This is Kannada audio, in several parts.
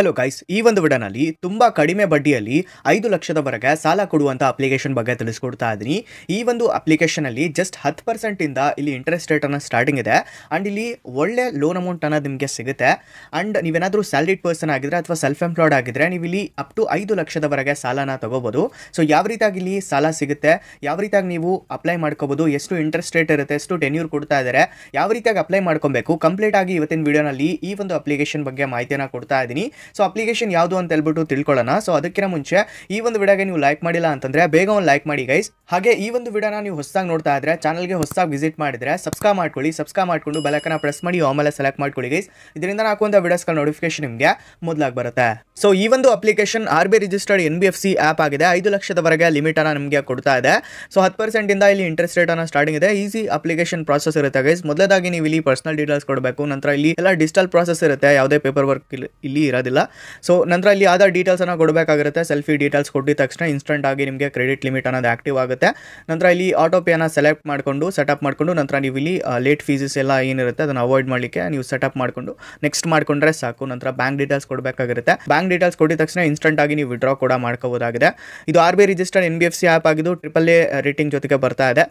ಹಲೋ ಗೈಸ್ ಈ ಒಂದು ವಿಡನಲ್ಲಿ ತುಂಬ ಕಡಿಮೆ ಬಡ್ಡಿಯಲ್ಲಿ ಐದು ಲಕ್ಷದವರೆಗೆ ಸಾಲ ಕೊಡುವಂಥ ಅಪ್ಲಿಕೇಶನ್ ಬಗ್ಗೆ ತಿಳಿಸ್ಕೊಡ್ತಾ ಇದ್ದೀನಿ ಈ ಒಂದು ಅಪ್ಲಿಕೇಶನಲ್ಲಿ ಜಸ್ಟ್ ಹತ್ತು ಪರ್ಸೆಂಟಿಂದ ಇಲ್ಲಿ ಇಂಟ್ರೆಸ್ಟ್ ರೇಟನ್ನು ಸ್ಟಾರ್ಟಿಂಗ್ ಇದೆ ಆ್ಯಂಡ್ ಇಲ್ಲಿ ಒಳ್ಳೆ ಲೋನ್ ಅಮೌಂಟ್ ಅನ್ನೋದು ನಿಮಗೆ ಸಿಗುತ್ತೆ ಆ್ಯಂಡ್ ನೀವೇನಾದರೂ ಸ್ಯಾಲ್ರಿಡ್ ಪರ್ಸನ್ ಆಗಿದ್ರೆ ಅಥವಾ ಸೆಲ್ಫ್ ಎಂಪ್ಲಾಯ್ಡ್ ಆಗಿದ್ರೆ ನೀವು ಇಲ್ಲಿ ಅಪ್ ಟು ಐದು ಲಕ್ಷದವರೆಗೆ ಸಾಲನ ತಗೋಬೋದು ಸೊ ಯಾವ ರೀತಿಯಾಗಿ ಇಲ್ಲಿ ಸಾಲ ಸಿಗುತ್ತೆ ಯಾವ ರೀತಿಯಾಗಿ ನೀವು ಅಪ್ಲೈ ಮಾಡ್ಕೋಬೋದು ಎಷ್ಟು ಇಂಟ್ರೆಸ್ಟ್ ರೇಟ್ ಇರುತ್ತೆ ಎಷ್ಟು ಟೆನ್ಯೂರ್ ಕೊಡ್ತಾ ಇದ್ದಾರೆ ಯಾವ ರೀತಿಯಾಗಿ ಅಪ್ಲೈ ಮಾಡ್ಕೊಬೇಕು ಕಂಪ್ಲೀಟ್ ಆಗಿ ಇವತ್ತಿನ ವಿಡಿಯೋನಲ್ಲಿ ಈ ಒಂದು ಅಪ್ಲಿಕೇಶನ್ ಬಗ್ಗೆ ಮಾಹಿತಿಯನ್ನು ಕೊಡ್ತಾ ಇದ್ದೀನಿ ಸೊ ಅಪ್ಲಿಕೇಶನ್ ಯಾವುದು ಅಂತ ಹೇಳ್ಬಿಟ್ಟು ತಿಳ್ಕೊಳ್ಳೋಣ ಸೊ ಅದಕ್ಕಿಂತ ಮುಂಚೆ ಈ ಒಂದು ವಿಡಿಯೋಗೆ ನೀವು ಲೈಕ್ ಮಾಡಿಲ್ಲ ಅಂತಂದರೆ ಬೇಗ ಒಂದು ಲೈಕ್ ಮಾಡಿ ಗೈಸ್ ಹಾಗೆ ಈ ಒಂದು ವಿಡಿಯೋನ ನೀವು ಹೊಸದಾಗಿ ನೋಡ್ತಾ ಇದ್ರೆ ಚಾನಲ್ಗೆ ಹೊಸದಾಗಿ ವಿಸಿಟ್ ಮಾಡಿದರೆ ಸಬ್ಸ್ಕ್ರೈಬ್ ಮಾಡ್ಕೊಳ್ಳಿ ಸಬ್ಸ್ಕ್ರೈಬ್ ಮಾಡ್ಕೊಂಡು ಬೆಲಕನ ಪ್ರೆಸ್ ಮಾಡಿ ಆಮೇಲೆ ಸೆಲೆಕ್ಟ್ ಮಾಡ್ಕೊಳ್ಳಿ ಗೈಸ್ ಇದರಿಂದ ಒಂದು ವಿಡಿಯೋಸ್ಗಳ ನೋಟಿಫಿಕೇಶನ್ ನಿಮಗೆ ಮೊದಲಾಗಿ ಬರುತ್ತೆ ಸೊ ಈ ಒಂದು application R B registered N B F C app ಆಗಿದೆ ಐದು ಲಕ್ಷದವರೆಗೆ ಅನ್ನ ನಿಮಗೆ ಕೊಡ್ತಾ ಇದೆ ಸೊ ಹತ್ತು ಪರ್ಸೆಂಟಿಂದ ಇಲ್ಲಿ ಇಂಟ್ರೆಸ್ಟ್ ಅನ್ನ ಸ್ಟಾರ್ಟಿಂಗ್ ಇದೆ ಈಸಿ ಅಪ್ಲಿಕೇಶನ್ ಪ್ರಾಸೆಸ್ ಇರುತ್ತೆ ಗೈಸ್ ಮೊದಲೇದಾಗಿ ನೀವು ಇಲ್ಲಿ ಪರ್ಸನಲ್ ಡೀಟೇಲ್ಸ್ ಕೊಡಬೇಕು ನಂತರ ಇಲ್ಲಿ ಎಲ್ಲ ಡಿಜಿಟಲ್ ಪ್ರಾಸೆಸ್ ಇರುತ್ತೆ ಯಾವುದೇ ಪೇಪರ್ ವರ್ಕ್ ಇಲ್ಲಿ ಇರೋದಿಲ್ಲ ಆಗೋದಿಲ್ಲ ಸೊ ನಂತರ ಇಲ್ಲಿ ಆಧಾರ್ ಡೀಟೇಲ್ಸನ್ನು ಕೊಡಬೇಕಾಗಿರುತ್ತೆ ಸೆಲ್ಫಿ ಡೀಟೇಲ್ಸ್ ಕೊಟ್ಟಿದ ತಕ್ಷಣ ಇನ್ಸ್ಟೆಂಟ್ ಆಗಿ ನಿಮಗೆ ಕ್ರೆಡಿಟ್ ಲಿಮಿಟ್ ಅನ್ನೋದು ಆಕ್ಟಿವ್ ಆಗುತ್ತೆ ನಂತರ ಇಲ್ಲಿ ಆಟೋ ಪೇನ ಸೆಲೆಕ್ಟ್ ಮಾಡಿಕೊಂಡು ಸೆಟಪ್ ಮಾಡಿಕೊಂಡು ನಂತರ ನೀವು ಇಲ್ಲಿ ಲೇಟ್ ಫೀಸಸ್ ಎಲ್ಲ ಏನಿರುತ್ತೆ ಅದನ್ನು ಅವಾಯ್ಡ್ ಮಾಡಲಿಕ್ಕೆ ನೀವು ಸೆಟಪ್ ಮಾಡಿಕೊಂಡು ನೆಕ್ಸ್ಟ್ ಮಾಡಿಕೊಂಡ್ರೆ ಸಾಕು ನಂತರ ಬ್ಯಾಂಕ್ ಡೀಟೇಲ್ಸ್ ಕೊಡಬೇಕಾಗಿರುತ್ತೆ ಬ್ಯಾಂಕ್ ಡೀಟೇಲ್ಸ್ ಕೊಟ್ಟಿದ ತಕ್ಷಣ ಇನ್ಸ್ಟೆಂಟ್ ಆಗಿ ನೀವು ವಿಡ್ರಾ ಕೂಡ ಮಾಡ್ಕೋಬಹುದಾಗಿದೆ ಇದು R B I registered N B F C app ಆಗಿದ್ದು ಟ್ರಿಪಲ್ ಎ ರೇಟಿಂಗ್ ಜೊತೆಗೆ ಬರ್ತಾ ಇದೆ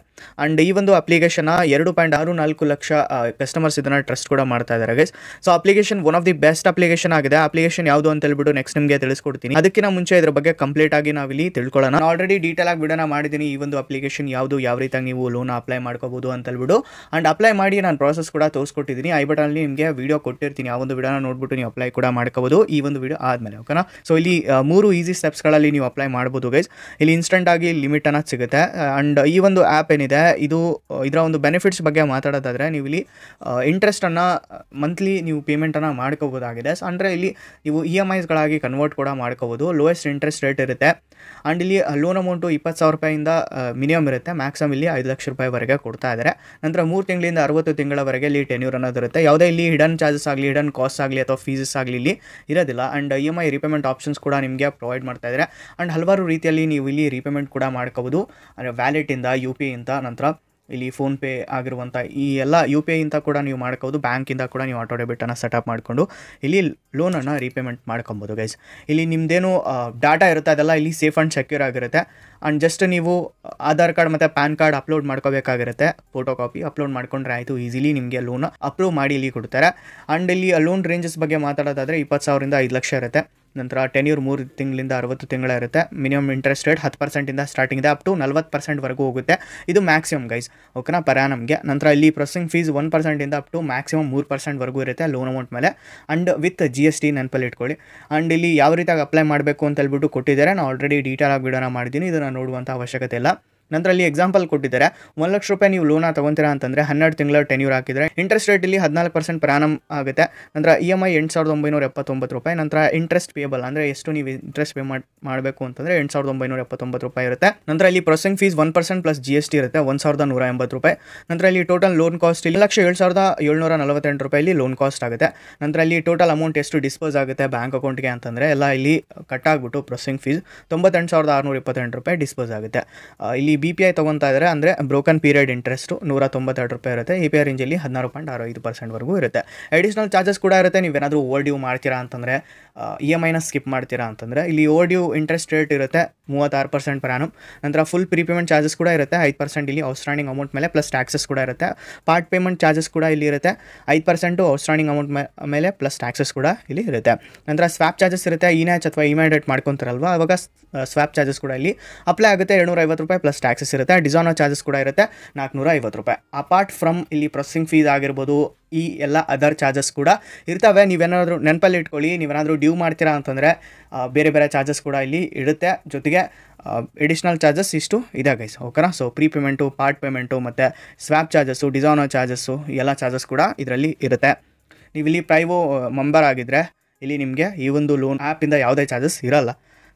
ಅಂಡ್ ಈ ಒಂದು ಅಪ್ಲಿಕೇಶನ್ ಎರಡು ಪಾಯಿಂಟ್ ಆರು ನಾಲ್ಕು ಲಕ್ಷ ಕಸ್ಟಮರ್ಸ್ ಇದನ್ನು ಟ್ರಸ್ಟ್ ಕೂಡ ಮಾಡ್ತಾ ಇದ್ದಾರೆ guys so application one of the best application ಆಗಿದೆ ಅಪ್ಲಿಕೇಶನ್ ಯಾವುದು ಅಂತ ಹೇಳ್ಬಿಟ್ಟು ನೆಕ್ಸ್ಟ್ ನಿಮಗೆ ತಿಳಿಸ್ಕೊಡ್ತೀನಿ ಅದಕ್ಕಿಂತ ಮುಂಚೆ ಇದ್ರ ಬಗ್ಗೆ ಕಂಪ್ಲೀಟ್ ಆಗಿ ನಾವು ಇಲ್ಲಿ ತಿಳ್ಕೊಳ್ಳೋಣ ಆಲ್ರೆಡಿ ಡೀಟೇಲ್ ಆಗಿ ಬಿಡೋಣ ಮಾಡಿದ್ದೀನಿ ಈ ಒಂದು ಅಪ್ಲಿಕೇಶನ್ ಯಾವುದು ಯಾವ ರೀತಿ ನೀವು ಲೋನ್ ಅಪ್ಲೈ ಮಾಡ್ಕೋಬಹುದು ಅಂತ ಹೇಳ್ಬಿಟ್ಟು ಅಂಡ್ ಅಪ್ಲೈ ಮಾಡಿ ನಾನು ಪ್ರಾಸೆಸ್ ಕೂಡ ತೋರಿಸ್ಕೊಟ್ಟಿದ್ದೀನಿ ಐ ಅಲ್ಲಿ ನಿಮಗೆ ವಿಡಿಯೋ ಕೊಟ್ಟಿರ್ತೀನಿ ಆ ಒಂದು ವಿಡಿಯೋನ ನೋಡ್ಬಿಟ್ಟು ನೀವು ಅಪ್ಲೈ ಕೂಡ ಮಾಡ್ಕೋಬಹುದು ಈ ಒಂದು ವಿಡಿಯೋ ಆದ್ಮೇಲೆ ಓಕೆನಾ ಸೊ ಇಲ್ಲಿ ಮೂರು ಈಸಿ ಸ್ಟೆಪ್ಸ್ಗಳಲ್ಲಿ ನೀವು ಅಪ್ಲೈ ಮಾಡ್ಬೋದು ಗೈಸ್ ಇಲ್ಲಿ ಇನ್ಸ್ಟೆಂಟ್ ಆಗಿ ಲಿಮಿಟ್ ಅನ್ನ ಸಿಗುತ್ತೆ ಅಂಡ್ ಈ ಒಂದು ಆ್ಯಪ್ ಏನಿದೆ ಇದು ಇದರ ಒಂದು ಬೆನಿಫಿಟ್ಸ್ ಬಗ್ಗೆ ಮಾತಾಡೋದಾದರೆ ನೀವು ಇಲ್ಲಿ ಇಂಟ್ರೆಸ್ಟನ್ನು ಮಂತ್ಲಿ ನೀವು ಪೇಮೆಂಟನ್ನು ಮಾಡ್ಕೋಬೋದಾಗಿದೆ ಸೊ ಅಂದರೆ ಇಲ್ಲಿ ನೀವು ಇ ಎಮ್ ಐಸ್ಗಳಾಗಿ ಕನ್ವರ್ಟ್ ಕೂಡ ಮಾಡ್ಕೋಬೋದು ಲೋಯೆಸ್ಟ್ ಇಂಟ್ರೆಸ್ಟ್ ರೇಟ್ ಇರುತ್ತೆ ಆ್ಯಂಡ್ ಇಲ್ಲಿ ಲೋನ್ uh, ಅಮೌಂಟು ಇಪ್ಪತ್ತು ಸಾವಿರ ರೂಪಾಯಿಂದ ಮಿನಿಮಮ್ uh, ಇರುತ್ತೆ ಮ್ಯಾಕ್ಸಿಮಮ್ ಇಲ್ಲಿ ಐದು ಲಕ್ಷ ರೂಪಾಯಿವರೆಗೆ ಕೊಡ್ತಾ ಇದ್ದಾರೆ ನಂತರ ಮೂರು ತಿಂಗಳಿಂದ ಅರವತ್ತು ತಿಂಗಳವರೆಗೆ ಇಲ್ಲಿ ಟೆನ್ಯೂರ್ ಅನ್ನೋದು ಇರುತ್ತೆ ಯಾವುದೇ ಇಲ್ಲಿ ಹಿಡನ್ ಚಾರ್ಜಸ್ ಆಗಲಿ ಹಿಡನ್ ಕಾಸ್ಟ್ ಆಗಲಿ ಅಥವಾ ಫೀಸಸ್ ಆಗಲಿ ಇಲ್ಲಿ ಇರೋದಿಲ್ಲ and E M I repayment options ಕೂಡ ನಿಮಗೆ ಪ್ರೊವೈಡ್ ಮಾಡ್ತಾ ಇದ್ದಾರೆ ಆ್ಯಂಡ್ ಹಲವಾರು ರೀತಿಯಲ್ಲಿ ನೀವು ಇಲ್ಲಿ ರೀಪೇಮೆಂಟ್ ಕೂಡ ಮಾಡ್ಕೋಬೋದು ವ್ಯಾಲೆಟಿಂದ ಯು ಪಿ ಇಂದ ನಂತರ ಇಲ್ಲಿ ಫೋನ್ಪೇ ಆಗಿರುವಂಥ ಈ ಎಲ್ಲ ಯು ಪಿ ಐಯಿಂದ ಕೂಡ ನೀವು ಮಾಡ್ಕೋದು ಬ್ಯಾಂಕಿಂದ ಕೂಡ ನೀವು ಆಟೋ ಡೆಬಿಟನ್ನು ಸೆಟಪ್ ಮಾಡಿಕೊಂಡು ಇಲ್ಲಿ ಲೋನನ್ನು ರೀಪೇಮೆಂಟ್ ಮಾಡ್ಕೊಬೋದು ಗೈಸ್ ಇಲ್ಲಿ ನಿಮ್ಮದೇನು ಡಾಟಾ ಇರುತ್ತೆ ಅದೆಲ್ಲ ಇಲ್ಲಿ ಸೇಫ್ ಆ್ಯಂಡ್ ಸೆಕ್ಯೂರ್ ಆಗಿರುತ್ತೆ ಆ್ಯಂಡ್ ಜಸ್ಟ್ ನೀವು ಆಧಾರ್ ಕಾರ್ಡ್ ಮತ್ತು ಪ್ಯಾನ್ ಕಾರ್ಡ್ ಅಪ್ಲೋಡ್ ಮಾಡ್ಕೋಬೇಕಾಗಿರುತ್ತೆ ಫೋಟೋ ಕಾಪಿ ಅಪ್ಲೋಡ್ ಮಾಡ್ಕೊಂಡ್ರೆ ಆಯಿತು ಈಸಿಲಿ ನಿಮಗೆ ಲೋನ್ ಅಪ್ರೂವ್ ಮಾಡಿ ಇಲ್ಲಿ ಕೊಡ್ತಾರೆ ಆ್ಯಂಡ್ ಇಲ್ಲಿ ಲೋನ್ ರೇಂಜಸ್ ಬಗ್ಗೆ ಮಾತಾಡೋದಾದರೆ ಇಪ್ಪತ್ತು ಸಾವಿರದಿಂದ ಐದು ಲಕ್ಷ ಇರುತ್ತೆ ನಂತರ ಟೆನ್ ಇಯರ್ ಮೂರು ತಿಂಗಳಿಂದ ಅರವತ್ತು ತಿಂಗಳ ಇರುತ್ತೆ ಮಿನಿಮಮ್ ಇಂಟ್ರೆಸ್ಟ್ ರೇಟ್ ಹತ್ತು ಪರ್ಸೆಂಟಿಂದ ಸ್ಟಾರ್ಟಿಂಗ್ ಅಪ್ ಟು ನಲ್ವತ್ತು ಪರ್ಸೆಂಟ್ವರೆಗೂ ಹೋಗುತ್ತೆ ಇದು ಮ್ಯಾಕ್ಸಿಮಮ್ ಗೈಸ್ ಓಕೆನಾ ಪರಾನಮ್ಗೆ ನಂತರ ಇಲ್ಲಿ ಪ್ರೊಸೆಸಿಂಗ್ ಫೀಸ್ ಒನ್ ಪರ್ಸೆಂಟಿಂದ ಅಪ್ ಟು ಮ್ಯಾಕ್ಸಿಮಮ್ ಮೂರು ಪರ್ಸೆಂಟ್ವರೆಗೂ ಇರುತ್ತೆ ಲೋನ್ ಅಮೌಂಟ್ ಮೇಲೆ and with G S T ನೆನಪಲ್ಲಿ ಇಟ್ಕೊಳ್ಳಿ ಆ್ಯಂಡ್ ಇಲ್ಲಿ ಯಾವ ರೀತಿಯಾಗಿ ಅಪ್ಲೈ ಮಾಡಬೇಕು ಅಂತ ಹೇಳ್ಬಿಟ್ಟು ಕೊಟ್ಟಿದ್ದಾರೆ ನಾನು ಆಲ್ರೆಡಿ ಡೀಟೇಲ್ ಆಗಿ ವಿಡಿಯೋನ ಮಾಡಿದ್ದೀನಿ ಇದನ್ನು ನೋಡುವಂಥ ಅವಶ್ಯಕತೆ ಇಲ್ಲ ನಂತರ ಅಲ್ಲಿ ಎಕ್ಸಾಂಪಲ್ ಕೊಟ್ಟಿದ್ದಾರೆ ಒಂದು ಲಕ್ಷ ರೂಪಾಯಿ ನೀವು ಲೋನ ತಗೊಂತೀರಾ ಅಂತಂದರೆ ಹನ್ನೆರಡು ತಿಂಗಳ ಟೆನ್ಯೂರ್ ಹಾಕಿದರೆ ಇಂಟ್ರೆಸ್ಟ್ ರೇಟ್ ಇಲ್ಲಿ ಹದಿನಾಲ್ಕು ಪರ್ಸೆಂಟ್ ಪ್ರಾರಂಭ ಆಗುತ್ತೆ ನಂತರ ಇ e ಎಮ್ ಐ ಎಂಟು ಸಾವಿರದ ಒಂಬೈನೂರ ಎಪ್ಪತ್ತೊಂಬತ್ತು ರೂಪಾಯಿ ನಂತರ ಇಂಟ್ರೆಸ್ಟ್ ಪೇಬಲ್ ಅಂದರೆ ಎಷ್ಟು ನೀವು ಇಂಟ್ರೆಸ್ಟ್ ಪೇ ಮಾಡಬೇಕು ಅಂತಂದರೆ ಎಂಟು ಸಾವಿರದ ಒಂಬೈನೂರ ಎಪ್ಪತ್ತೊಂಬತ್ತು ರೂಪಾಯಿ ಇರುತ್ತೆ ನಂತರ ಇಲ್ಲಿ processing fees one percent plus G S T ಇರುತ್ತೆ ಒಂದು ಸಾವಿರದ ನೂರ ಎಂಬತ್ತು ರೂಪಾಯಿ ನಂತರ ಇಲ್ಲಿ ಟೋಟಲ್ ಲೋನ್ ಕಾಸ್ಟ್ ಇಲ್ಲಿ ಲಕ್ಷ ಏಳು ಸಾವಿರದ ಏಳ್ನೂರ ನಲವತ್ತೆಂಟು ರೂಪಾಯಿ ಲೋನ್ ಕಾಸ್ಟ್ ಆಗುತ್ತೆ ನಂತರ ಇಲ್ಲಿ ಟೋಟಲ್ ಅಮೌಂಟ್ ಎಷ್ಟು ಡಿಸ್ಪೋಸ್ ಆಗುತ್ತೆ ಬ್ಯಾಂಕ್ ಅಕೌಂಟ್ಗೆ ಅಂತಂದರೆ ಎಲ್ಲ ಇಲ್ಲಿ ಕಟ್ ಆಗ್ಬಿಟ್ಟು ಪ್ರೊಸೆಸಿಂಗ್ ಫೀಸ್ ತೊಂಬತ್ತೆಂಟು ಸಾವಿರದ ಆರುನೂರ ಇಪ್ಪತ್ತೆಂಟು ರೂಪಾಯಿ ಡಿಸ್ಪೋಸ್ ಆಗುತ್ತೆ ಇಲ್ಲಿ ಬಿ ಪಿ ಐ ತೊಗೊತಾ ಇದ್ದಾರೆ ಅಂದರೆ ಬ್ರೋಕನ್ ಪೀರಿಯಡ್ ಇಂಟ್ರೆಸ್ಟು ನೂರ ತೊಂಬತ್ತೆರಡು ರೂಪಾಯಿ ಇರುತ್ತೆ ಇ ಪಿ ಆರ್ ರೇಂಜಲ್ಲಿ ಹದಿನಾರು ಪಾಯಿಂಟ್ ಆರು ಐದು ಪರ್ಸೆಂಟ್ವರೆಗೂ ಇರುತ್ತೆ ಅಡಿಷ್ನಲ್ ಚಾರ್ಜಸ್ ಕೂಡ ಇರುತ್ತೆ ನೀವೇನಾದರೂ ಓಲ್ಡ್ ಡ್ಯೂ ಮಾಡ್ತೀರಾ ಅಂತಂದರೆ ಇ ಎಮ್ e ಐನ ಸ್ಕಿಪ್ ಮಾಡ್ತೀರಾ ಅಂತಂದರೆ ಇಲ್ಲಿ ಓಲ್ಡ್ ಡ್ಯೂ ಇಂಟ್ರೆಸ್ಟ್ ರೇಟ್ ಇರುತ್ತೆ ಮೂವತ್ತಾರು ಪರ್ಸೆಂಟ್ ಪರಾನು ನಂತರ ಫುಲ್ ಪ್ರೀಪೇಮೆಂಟ್ ಚಾರ್ಜಸ್ ಕೂಡ ಇರುತ್ತೆ ಐದು ಪರ್ಸೆಂಟ್ ಇಲ್ಲಿ ಔಟ್ಸ್ಟ್ಯಾಂಡಿಂಗ್ ಅಮೌಂಟ್ ಮೇಲೆ ಪ್ಲಸ್ ಟ್ಯಾಕ್ಸಸ್ ಕೂಡ ಇರುತ್ತೆ ಪಾರ್ಟ್ ಪೇಮೆಂಟ್ ಚಾರ್ಜಸ್ ಕೂಡ ಇಲ್ಲಿ ಇರುತ್ತೆ ಐದು ಪರ್ಸೆಂಟು ಔಟ್ಸ್ಟ್ಯಾಂಡಿಂಗ್ ಅಮೌಂಟ್ ಮೇಲೆ ಪ್ಲಸ್ ಟ್ಯಾಕ್ಸಸ್ ಕೂಡ ಇಲ್ಲಿ ಇರುತ್ತೆ ನಂತರ ಸ್ವಾಪ್ ಚಾರ್ಜಸ್ ಇರುತ್ತೆ ಇನ್ಯಾಚ್ e ಅಥವಾ ಇಮ್ಯಾಡೇಟ್ e ಮಾಡ್ಕೊತಾರಲ್ವ ಅವಾಗ ಸ್ವಾಪ್ ಚಾರ್ಜಸ್ ಕೂಡ ಇಲ್ಲಿ ಅಪ್ಲೈ ಆಗುತ್ತೆ ಏಳ್ನೂರ ರೂಪಾಯಿ ಪ್ಲಸ್ ಟ್ಯಾಕ್ಸ್ ಟ್ಯಾಕ್ಸಸ್ ಇರುತ್ತೆ ಡಿಸಾನೋ ಚಾರ್ಜಸ್ ಕೂಡ ಇರುತ್ತೆ ನಾಲ್ಕುನೂರ ಐವತ್ತು ರೂಪಾಯಿ ಅಪಾರ್ಟ್ ಫ್ರಮ್ ಇಲ್ಲಿ ಪ್ರೊಸೆಸಿಂಗ್ ಫೀಸ್ ಆಗಿರ್ಬೋದು ಈ ಎಲ್ಲ ಅದರ್ ಚಾರ್ಜಸ್ ಕೂಡ ಇರ್ತವೆ ನೀವೇನಾದರೂ ನೆನಪಲ್ಲಿ ಇಟ್ಕೊಳ್ಳಿ ನೀವೇನಾದರೂ ಡ್ಯೂ ಮಾಡ್ತೀರಾ ಅಂತಂದರೆ ಬೇರೆ ಬೇರೆ ಚಾರ್ಜಸ್ ಕೂಡ ಇಲ್ಲಿ ಇರುತ್ತೆ ಜೊತೆಗೆ ಎಡಿಷ್ನಲ್ ಚಾರ್ಜಸ್ ಇಷ್ಟು ಇದೆ ಗೈಸ್ ಓಕೆನಾ so prepayment part payment ಮತ್ತು ಸ್ವಾಪ್ ಚಾರ್ಜಸ್ಸು ಡಿಸಾನೋ ಚಾರ್ಜಸ್ಸು ಎಲ್ಲ ಚಾರ್ಜಸ್ ಕೂಡ ಇದರಲ್ಲಿ ಇರುತ್ತೆ ನೀವು ಇಲ್ಲಿ ಪ್ರೈವೋ ಮೆಂಬರ್ ಆಗಿದ್ದರೆ ಇಲ್ಲಿ ನಿಮಗೆ ಈ ಒಂದು ಲೋನ್ ಆ್ಯಪಿಂದ ಯಾವುದೇ ಚಾರ್ಜಸ್ ಇರಲ್ಲ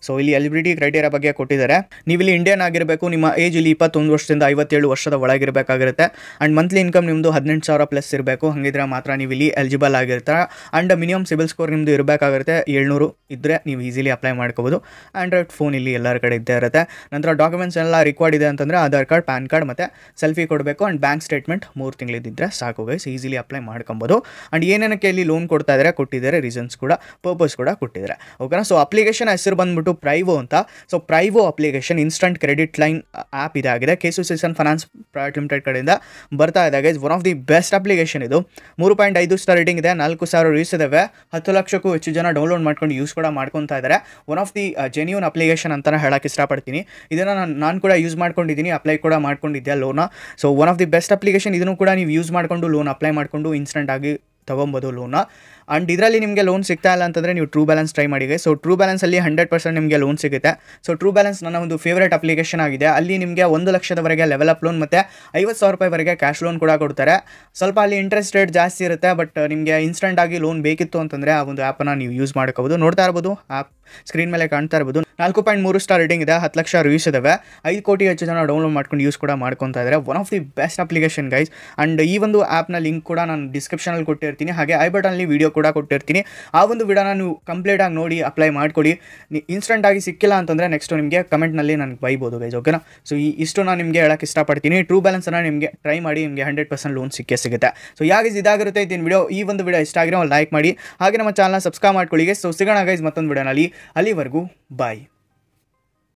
ಸೊ ಇಲ್ಲಿ ಎಲಿಜಿಬಿಲಿಟಿ ಕ್ರೈಟೇರಿಯಾ ಬಗ್ಗೆ ಕೊಟ್ಟಿದ್ದಾರೆ ನೀವು ಇಲ್ಲಿ ಇಂಡಿಯನ್ ಆಗಿರಬೇಕು ನಿಮ್ಮ ಏಜ್ ಇಲ್ಲಿ ಇಪ್ಪತ್ತೊಂದು ವರ್ಷದಿಂದ ಐವತ್ತೇಳು ವರ್ಷದ ಒಳಗಿರಬೇಕಾಗಿರುತ್ತೆ ಆ್ಯಂಡ್ ಮಂತ್ಲಿ ಇನ್ಕಮ್ ನಿಮ್ಮದು ಹದಿನೆಂಟು ಸಾವಿರ ಪ್ಲಸ್ ಇರಬೇಕು ಹಾಗಿದ್ರೆ ಮಾತ್ರ ನೀವು ಇಲ್ಲಿ ಎಲಿಜಿಬಲ್ ಆಗಿರ್ತಾರೆ ಆ್ಯಂಡ್ ಮಿನಿಮಮ್ ಸಿಬಿಲ್ ಸ್ಕೋರ್ ನಿಮ್ಮದು ಇರಬೇಕಾಗಿರುತ್ತೆ ಏಳ್ನೂರು ಇದ್ದರೆ ನೀವು ಈಸಿಲಿ ಅಪ್ಲೈ ಮಾಡ್ಕೋಬೋದು ಆ್ಯಂಡ್ರಾಯ್ಡ್ ಫೋನ್ ಇಲ್ಲಿ ಎಲ್ಲರ ಕಡೆ ಇದ್ದೇ ಇರುತ್ತೆ ನಂತರ ಡಾಕ್ಯುಮೆಂಟ್ಸ್ ಎಲ್ಲ ರಿಕ್ವೈರ್ಡ್ ಇದೆ ಅಂತಂದರೆ ಆಧಾರ್ ಕಾರ್ಡ್ ಪ್ಯಾನ್ ಕಾರ್ಡ್ ಮತ್ತು ಸೆಲ್ಫಿ ಕೊಡಬೇಕು ಆ್ಯಂಡ್ ಬ್ಯಾಂಕ್ ಸ್ಟೇಟ್ಮೆಂಟ್ ಮೂರು ತಿಂಗಳಿದ್ದರೆ ಸಾಕು ಗೈಸ್ ಈಸಿಲಿ ಅಪ್ಲೈ ಮಾಡ್ಕೊಬೋದು ಆ್ಯಂಡ್ ಏನೇನಕ್ಕೆ ಇಲ್ಲಿ ಲೋನ್ ಕೊಡ್ತಾ ಇದ್ದಾರೆ ಕೊಟ್ಟಿದ್ದಾರೆ ರೀಸನ್ಸ್ ಕೂಡ ಪರ್ಪಸ್ ಕೂಡ ಕೊಟ್ಟಿದ್ದಾರೆ ಓಕೆನಾ ಸೊ ಅಪ್ಲಿಕೇಶನ್ ಹೆಸರು ಬಂದ್ಬಿಟ್ಟು ಪ್ರೈವೋ ಅಂತ so Privo application instant credit line app ಇದಾಗಿದೆ K C Sun finance private limited ಕಡೆಯಿಂದ ಬರ್ತಾ ಇದೆ is one of the best application ಇದು ಮೂರು ಪಾಯಿಂಟ್ ಐದು ಸ್ಟಾರ್ ರೇಟಿಂಗ್ ಇದೆ ನಾಲ್ಕು ಸಾವಿರ ರೀಸ್ ಇದಾವೆ ಹತ್ತು ಲಕ್ಷಕ್ಕೂ ಹೆಚ್ಚು ಜನ ಡೌನ್ಲೋಡ್ ಮಾಡ್ಕೊಂಡು ಯೂಸ್ ಕೂಡ ಮಾಡ್ಕೊತಾ ಇದ್ದಾರೆ one of the genuine application ಅಂತ ಹೇಳಕ್ಕೆ ಇಷ್ಟಪಡ್ತೀನಿ ಇದನ್ನು ನಾನು ನಾನು ಕೂಡ ಯೂಸ್ ಮಾಡ್ಕೊಂಡಿದ್ದೀನಿ ಅಪ್ಲೈ ಕೂಡ ಮಾಡ್ಕೊಂಡಿದ್ದೆ ಲೋನ so one of the best application ಇದನ್ನು ಕೂಡ ನೀವು ಯೂಸ್ ಮಾಡಿಕೊಂಡು ಲೋನ್ ಅಪ್ಲೈ ಮಾಡಿಕೊಂಡು ಇನ್ಸ್ಟೆಂಟ್ ಆಗಿ ತೊಗೊಬೋದು ಲೋನ ಆ್ಯಂಡ್ ಇದರಲ್ಲಿ ನಿಮಗೆ ಲೋನ್ ಸಿಗ್ತಾ ಇಲ್ಲ ಅಂತಂದರೆ ನೀವು ಟ್ರೂ ಬ್ಯಾಲೆನ್ಸ್ ಟ್ರೈ ಮಾಡಿದೆ ಸೊ ಟ್ರೂ ಬ್ಯಾಲೆನ್ಸಲ್ಲಿ ಹಂಡ್ರೆಡ್ ಪರ್ಸೆಂಟ್ ನಿಮಗೆ ಲೋನ್ ಸಿಗುತ್ತೆ ಸೊ ಟ್ರೂ ಬ್ಯಾಲೆನ್ಸ್ ನನ್ನ ಒಂದು ಫೇವರೇಟ್ ಅಪ್ಲಿಕೇಶನ್ ಆಗಿದೆ ಅಲ್ಲಿ ನಿಮಗೆ ಒಂದು ಲಕ್ಷದವರೆಗೆ ಲೆವೆಲ್ ಅಪ್ ಲೋನ್ ಮತ್ತು ಐವತ್ತು ಸಾವಿರ ರೂಪಾಯಿವರೆಗೆ ಕ್ಯಾಶ್ ಲೋನ್ ಕೂಡ ಕೊಡ್ತಾರೆ ಸ್ವಲ್ಪ ಅಲ್ಲಿ ಇಂಟ್ರೆಸ್ಟ್ ರೇಟ್ ಜಾಸ್ತಿ ಇರುತ್ತೆ ಬಟ್ ನಿಮಗೆ ಇನ್ಸ್ಟೆಂಟ್ ಆಗಿ ಲೋನ್ ಬೇಕಿತ್ತು ಅಂತಂದರೆ ಆ ಒಂದು ಆ್ಯಪನ್ನು ನೀವು ಯೂಸ್ ಮಾಡ್ಕೋಬೋದು ನೋಡ್ತಾ ಇರ್ಬೋದು ಆ್ಯಪ್ ಸ್ಕ್ರೀನ್ ಮೇಲೆ ಕಾಣ್ತಾ ಇರ್ಬೋದು ನಾಲ್ಕು ಪಾಯಿಂಟ್ ಮೂರು ಸ್ಟಾರ್ ರೇಟಿಂಗ್ ಇದೆ ಹತ್ತು ಲಕ್ಷ ರಿವ್ಯೂಸ್ ಇದಾವೆ ಐದು ಕೋಟಿ ಹೆಚ್ಚು ಜನ ಡೌನ್ಲೋಡ್ ಮಾಡ್ಕೊಂಡು ಯೂಸ್ ಕೂಡ ಮಾಡ್ಕೊತಾ ಇದ್ದಾರೆ one of the best application guys and ಈ ಒಂದು ಆ್ಯಪ್ನ ಲಿಂಕ್ ಕೂಡ ನಾನು ಡಿಸ್ಕ್ರಿಪ್ಷನಲ್ಲಿ ಕೊಟ್ಟಿರ್ತೀನಿ ಹಾಗೆ ಐ ಅಲ್ಲಿ ವೀಡಿಯೋ ಕೂಡ ಕೊಟ್ಟಿರ್ತೀನಿ ಆ ಒಂದು ವಿಡಿಯೋನ ನೀವು ಕಂಪ್ಲೀಟಾಗಿ ನೋಡಿ ಅಪ್ಲೈ ಮಾಡಿಕೊಡಿ ಆಗಿ ಸಿಕ್ಕಿಲ್ಲ ಅಂತಂದರೆ ನೆಕ್ಸ್ಟ್ ನಿಮಗೆ ಕಮೆಂಟ್ನಲ್ಲಿ ನನಗೆ ಬೈಬೋದು ಗೈಸ್ ಓಕೆನಾ ಸೊ ಈ ಇಷ್ಟು ನಾನು ನಿಮಗೆ ಹೇಳೋಕ್ಕೆ ಇಷ್ಟಪಡ್ತೀನಿ ಟ್ರೂ ಬ್ಯಾಲೆನ್ಸನ್ನು ನಿಮಗೆ ಟ್ರೈ ಮಾಡಿ ನಿಮಗೆ ಹಂಡ್ರೆಡ್ ಪರ್ಸೆಂಟ್ ಲೋನ್ ಸಿಕ್ಕೇ ಸಿಗುತ್ತೆ ಸೊ ಯಾಕೆ ಇದಾಗಿರುತ್ತೆ ಇದ್ದೀನಿ ವಿಡಿಯೋ ಈ ಒಂದು ವಿಡಿಯೋ ಇಷ್ಟ ಆಗಿರೋ ಲೈಕ್ ಮಾಡಿ ಹಾಗೆ ನಮ್ಮ ಚಾನಲ್ನ ಸಬ್ಸ್ಕ್ರೈಬ್ ಮಾಡ್ಕೊಳ್ಳಿ ಸೊ ಸಿಗೋಣ ಗೈಸ್ ಮತ್ತೊಂದು ವಿಡಿಯೋನಲ್ಲಿ ಅಲ್ಲಿವರೆಗೂ ಬಾಯ್